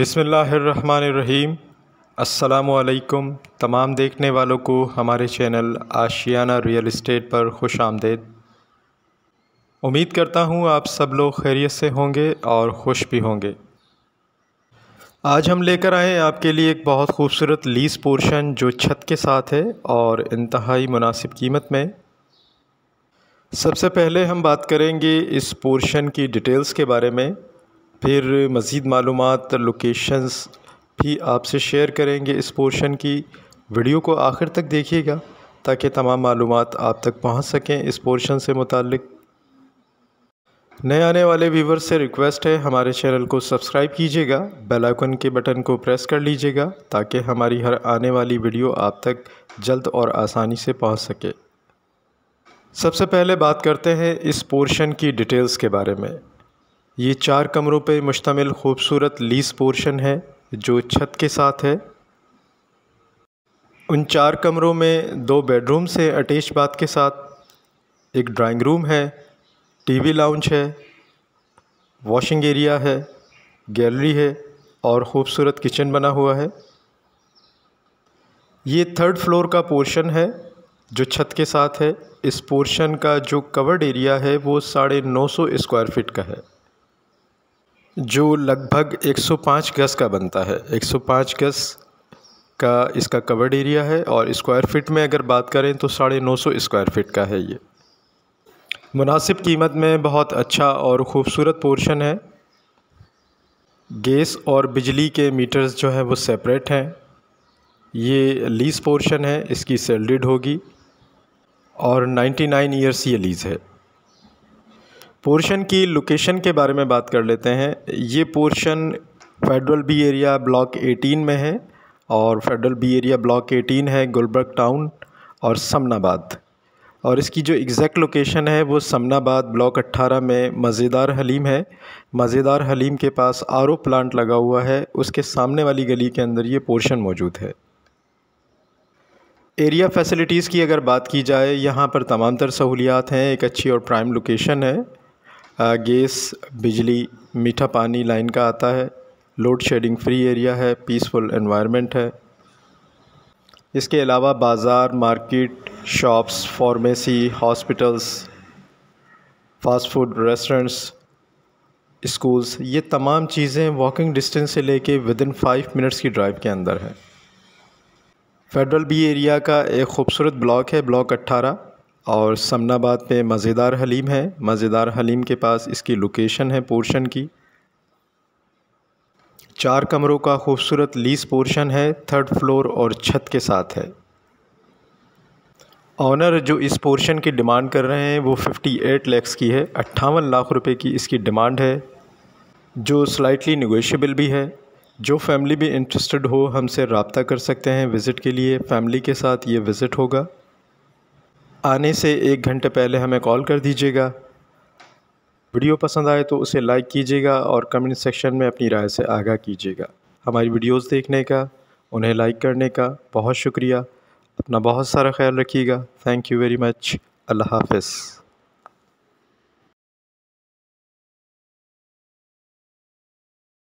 बिसमीम असलकुम तमाम देखने वालों को हमारे चैनल आशियाना रियल इस्टेट पर खुश आमदेद उम्मीद करता हूँ आप सब लोग खैरियत से होंगे और खुश भी होंगे आज हम लेकर आए आपके लिए एक बहुत खूबसूरत लीज पोर्शन जो छत के साथ है और इंतहाई मुनासिब कीमत में सबसे पहले हम बात करेंगे इस पोर्शन की डिटेल्स के बारे में फिर मज़ीद मालूम लोकेशंस भी आपसे शेयर करेंगे इस पोर्शन की वीडियो को आखिर तक देखिएगा ताकि तमाम मालूम आप तक पहुँच सकें इस पोर्शन से मुतक नए आने वाले व्यूवर से रिक्वेस्ट है हमारे चैनल को सब्सक्राइब कीजिएगा बेल आइकन के बटन को प्रेस कर लीजिएगा ताकि हमारी हर आने वाली वीडियो आप तक जल्द और आसानी से पहुंच सके सबसे पहले बात करते हैं इस पोर्शन की डिटेल्स के बारे में ये चार कमरों पे मुश्तमिल खूबसूरत लीस पोर्शन है जो छत के साथ है उन चार कमरों में दो बेडरूम से अटैच बात के साथ एक ड्राइंग रूम है टीवी लाउंज है वॉशिंग एरिया है गैलरी है और ख़ूबसूरत किचन बना हुआ है ये थर्ड फ्लोर का पोर्शन है जो छत के साथ है इस पोर्शन का जो कवर्ड एरिया है वो साढ़े नौ सौ स्क्वायर फिट का है जो लगभग 105 गज़ का बनता है 105 गज़ का इसका कवर्ड एरिया है और स्क्वायर फीट में अगर बात करें तो साढ़े नौ सौ स्क्वायर फीट का है ये मुनासिब कीमत में बहुत अच्छा और ख़ूबसूरत पोर्शन है गैस और बिजली के मीटर्स जो हैं वो सेपरेट हैं ये लीज़ पोर्शन है इसकी सेल्डिड होगी और 99 ईयर्स ये लीज़ है पोर्शन की लोकेशन के बारे में बात कर लेते हैं ये portion federal B area block 18 में है और फेडरल बी एरिया ब्लॉक 18 है गुलबर्ग टाउन और समनाबाद और इसकी जो एग्जैक्ट लोकेशन है वो समनाबाद ब्लॉक 18 में मज़ेदार हलीम है मज़ेदार हलीम के पास आर प्लांट लगा हुआ है उसके सामने वाली गली के अंदर ये पोर्शन मौजूद है एरिया फैसिलिटीज़ की अगर बात की जाए यहाँ पर तमाम तर सहूलियात हैं एक अच्छी और प्राइम लोकेशन है गैस बिजली मीठा पानी लाइन का आता है लोड शेडिंग फ्री एरिया है पीसफुल एनवायरनमेंट है इसके अलावा बाज़ार market shops pharmacy hospitals fast food restaurants schools ये तमाम चीज़ें वॉकिंग डिस्टेंस से लेके विद इन फाइव मिनट्स की ड्राइव के अंदर है फेडरल बी एरिया का एक खूबसूरत ब्लॉक है ब्लॉक अट्ठारह और समनाबाद में मज़ेदार हलीम है मज़ेदार हलीम के पास इसकी लोकेशन है पोर्शन की चार कमरों का खूबसूरत लीज पोर्शन है थर्ड फ्लोर और छत के साथ है ऑनर जो इस पोर्शन की डिमांड कर रहे हैं वो 58 लैक्स की है अट्ठावन लाख रुपए की इसकी डिमांड है जो स्लाइटली निगोशियबल भी है जो फैमिली भी इंटरेस्टेड हो हमसे रबता कर सकते हैं विज़िट के लिए फैमिली के साथ ये विज़िट होगा आने से एक घंटे पहले हमें कॉल कर दीजिएगा वीडियो पसंद आए तो उसे लाइक कीजिएगा और कमेंट सेक्शन में अपनी राय से आगाह कीजिएगा हमारी वीडियोस देखने का उन्हें लाइक करने का बहुत शुक्रिया अपना बहुत सारा ख्याल रखिएगा थैंक यू वेरी मच अल्लाह हाफिज़